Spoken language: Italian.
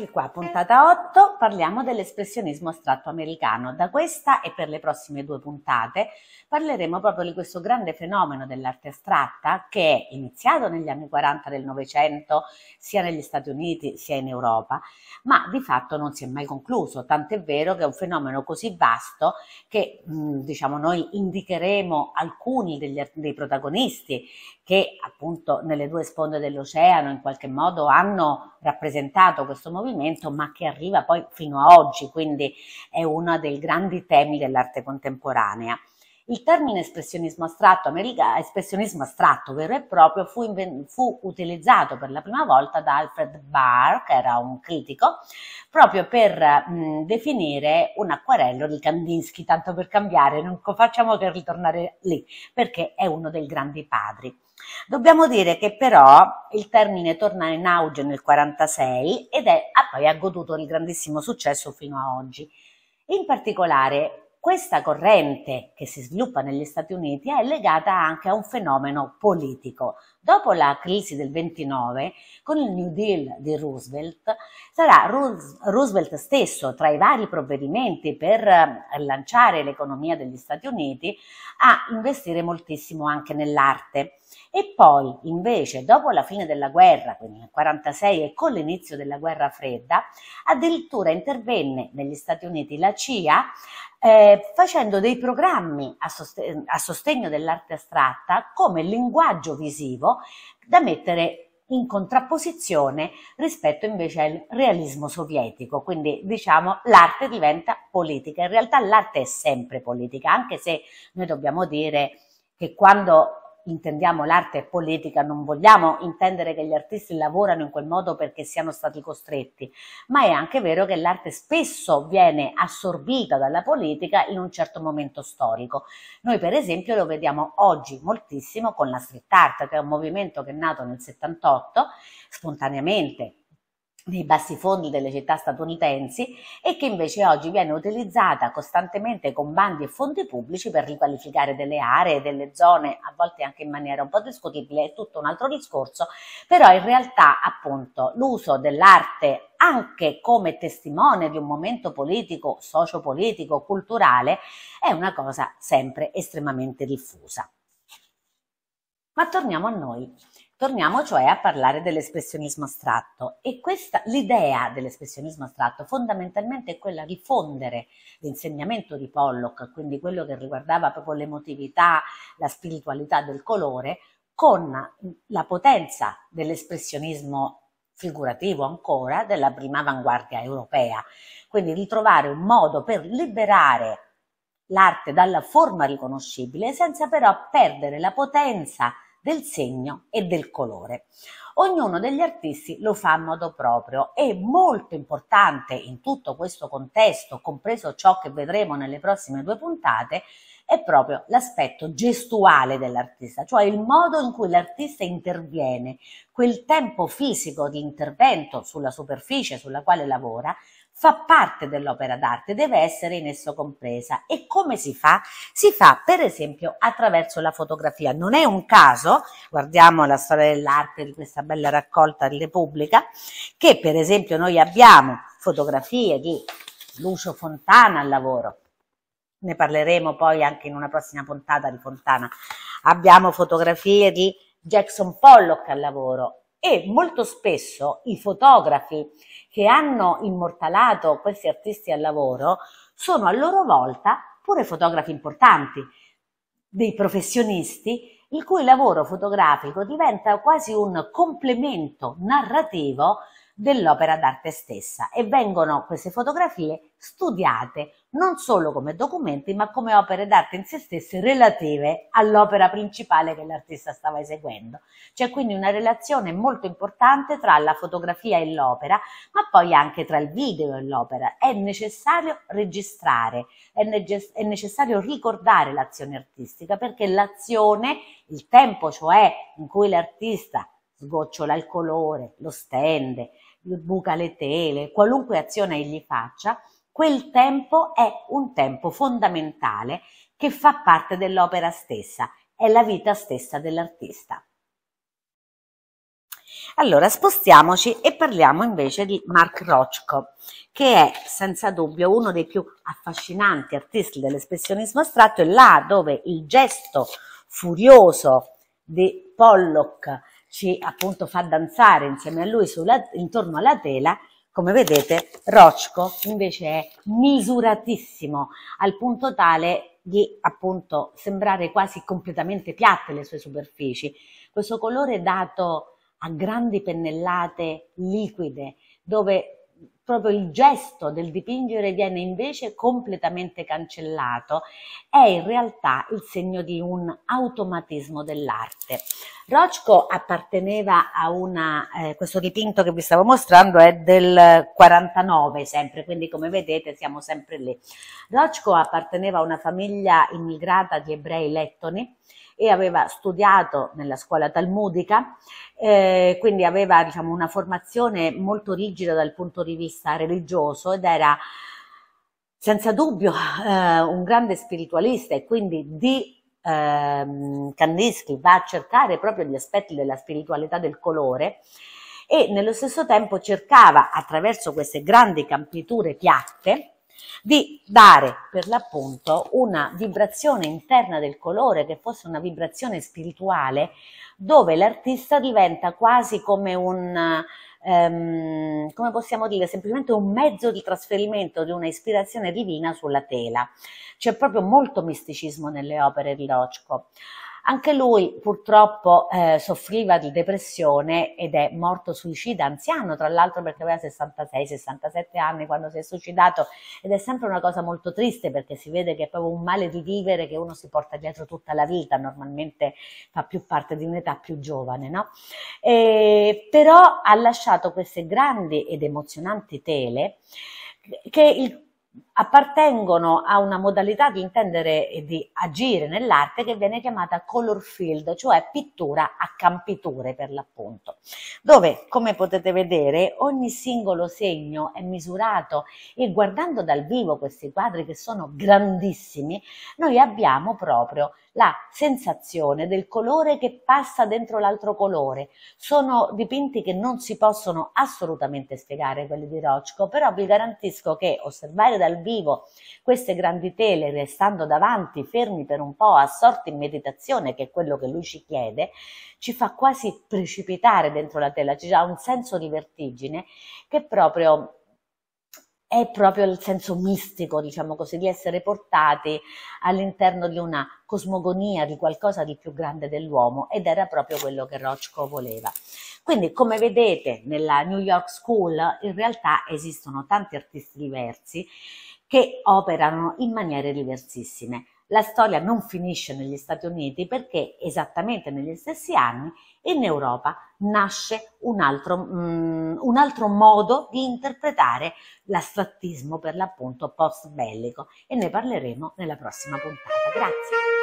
Eccoci qua, eh. puntata 8, parliamo dell'espressionismo astratto americano. Da questa e per le prossime due puntate parleremo proprio di questo grande fenomeno dell'arte astratta che è iniziato negli anni 40 del Novecento sia negli Stati Uniti sia in Europa, ma di fatto non si è mai concluso, tant'è vero che è un fenomeno così vasto che mh, mm, diciamo noi indicheremo alcuni degli, dei protagonisti che appunto nelle due sponde dell'oceano in qualche modo hanno rappresentato questo movimento movimento, ma che arriva poi fino a oggi, quindi è uno dei grandi temi dell'arte contemporanea. Il termine espressionismo astratto, espressionismo astratto vero e proprio fu, fu, utilizzato per la prima volta da Alfred Barr, che era un critico, proprio per mh, mm, definire un acquarello di Kandinsky, tanto per cambiare, non facciamo che ritornare lì, perché è uno dei grandi padri. Dobbiamo dire che però il termine torna in auge nel 1946 ed è, ha poi ha goduto di grandissimo successo fino a oggi. In particolare, questa corrente che si sviluppa negli Stati Uniti è legata anche a un fenomeno politico. Dopo la crisi del 29, con il New Deal di Roosevelt, sarà Roosevelt stesso, tra i vari provvedimenti per eh, lanciare l'economia degli Stati Uniti, a investire moltissimo anche nell'arte. E poi, invece, dopo la fine della guerra, quindi nel 1946 e con l'inizio della guerra fredda, addirittura intervenne negli Stati Uniti la CIA eh, facendo dei programmi a, soste a sostegno dell'arte astratta come linguaggio visivo da mettere in contrapposizione rispetto invece al realismo sovietico, quindi diciamo l'arte diventa politica, in realtà l'arte è sempre politica, anche se noi dobbiamo dire che quando intendiamo l'arte politica, non vogliamo intendere che gli artisti lavorano in quel modo perché siano stati costretti, ma è anche vero che l'arte spesso viene assorbita dalla politica in un certo momento storico. Noi per esempio lo vediamo oggi moltissimo con la street art, che è un movimento che è nato nel 78 spontaneamente nei fondi delle città statunitensi e che invece oggi viene utilizzata costantemente con bandi e fondi pubblici per riqualificare delle aree, delle zone, a volte anche in maniera un po' discutibile, è tutto un altro discorso, però in realtà appunto l'uso dell'arte anche come testimone di un momento politico, sociopolitico, culturale, è una cosa sempre estremamente diffusa. Ma torniamo a noi. Torniamo cioè a parlare dell'espressionismo astratto e questa, l'idea dell'espressionismo astratto fondamentalmente è quella di fondere l'insegnamento di Pollock, quindi quello che riguardava proprio l'emotività, la spiritualità del colore, con la potenza dell'espressionismo figurativo ancora della prima avanguardia europea. Quindi ritrovare un modo per liberare l'arte dalla forma riconoscibile senza però perdere la potenza del segno e del colore. Ognuno degli artisti lo fa a modo proprio e molto importante in tutto questo contesto, compreso ciò che vedremo nelle prossime due puntate, è proprio l'aspetto gestuale dell'artista, cioè il modo in cui l'artista interviene, quel tempo fisico di intervento sulla superficie sulla quale lavora, fa parte dell'opera d'arte, deve essere in esso compresa. E come si fa? Si fa per esempio attraverso la fotografia. Non è un caso, guardiamo la storia dell'arte di questa bella raccolta di Repubblica, che per esempio noi abbiamo fotografie di Lucio Fontana al lavoro, ne parleremo poi anche in una prossima puntata di Fontana. Abbiamo fotografie di Jackson Pollock al lavoro e molto spesso i fotografi che hanno immortalato questi artisti al lavoro sono a loro volta pure fotografi importanti, dei professionisti il cui lavoro fotografico diventa quasi un complemento narrativo dell'opera d'arte stessa e vengono queste fotografie studiate non solo come documenti ma come opere d'arte in se stesse relative all'opera principale che l'artista stava eseguendo. C'è quindi una relazione molto importante tra la fotografia e l'opera, ma poi anche tra il video e l'opera. È necessario registrare, è, nece è necessario ricordare l'azione artistica perché l'azione, il tempo cioè in cui l'artista sgocciola il colore, lo stende, buca le tele, qualunque azione egli faccia, quel tempo è un tempo fondamentale che fa parte dell'opera stessa, è la vita stessa dell'artista. Allora spostiamoci e parliamo invece di Mark Rochko, che è senza dubbio uno dei più affascinanti artisti dell'espressionismo astratto e là dove il gesto furioso di Pollock ci appunto fa danzare insieme a lui sulla, intorno alla tela, come vedete Rocco invece è misuratissimo al punto tale di appunto sembrare quasi completamente piatte le sue superfici. Questo colore è dato a grandi pennellate liquide dove proprio il gesto del dipingere viene invece completamente cancellato, è in realtà il segno di un automatismo dell'arte. Rocco apparteneva a una, eh, questo dipinto che vi stavo mostrando è del 49 sempre, quindi come vedete siamo sempre lì. Rochko apparteneva a una famiglia immigrata di ebrei lettoni e aveva studiato nella scuola talmudica, eh, quindi aveva diciamo, una formazione molto rigida dal punto di vista religioso ed era senza dubbio eh, un grande spiritualista e quindi di eh, Kandinsky va a cercare proprio gli aspetti della spiritualità del colore e nello stesso tempo cercava attraverso queste grandi campiture piatte di dare per l'appunto una vibrazione interna del colore che fosse una vibrazione spirituale dove l'artista diventa quasi come un, um, come possiamo dire, semplicemente un mezzo di trasferimento di una ispirazione divina sulla tela. C'è proprio molto misticismo nelle opere di Rochko. Anche lui purtroppo eh, soffriva di depressione ed è morto suicida, anziano tra l'altro perché aveva 66-67 anni quando si è suicidato ed è sempre una cosa molto triste perché si vede che è proprio un male di vivere che uno si porta dietro tutta la vita, normalmente fa più parte di un'età più giovane, no? E, però ha lasciato queste grandi ed emozionanti tele che il appartengono a una modalità di intendere e di agire nell'arte che viene chiamata color field, cioè pittura a campiture per l'appunto, dove come potete vedere ogni singolo segno è misurato e guardando dal vivo questi quadri che sono grandissimi, noi abbiamo proprio la sensazione del colore che passa dentro l'altro colore. Sono dipinti che non si possono assolutamente spiegare, quelli di Rocco, però vi garantisco che osservare dal vivo queste grandi tele, restando davanti, fermi per un po', assorti in meditazione, che è quello che lui ci chiede, ci fa quasi precipitare dentro la tela, ci dà un senso di vertigine che proprio è proprio il senso mistico, diciamo così, di essere portati all'interno di una cosmogonia, di qualcosa di più grande dell'uomo ed era proprio quello che Rochko voleva. Quindi come vedete nella New York School in realtà esistono tanti artisti diversi che operano in maniere diversissime. La storia non finisce negli Stati Uniti perché esattamente negli stessi anni in Europa nasce un altro, um, un altro modo di interpretare l'astrattismo per l'appunto post bellico e ne parleremo nella prossima puntata. Grazie.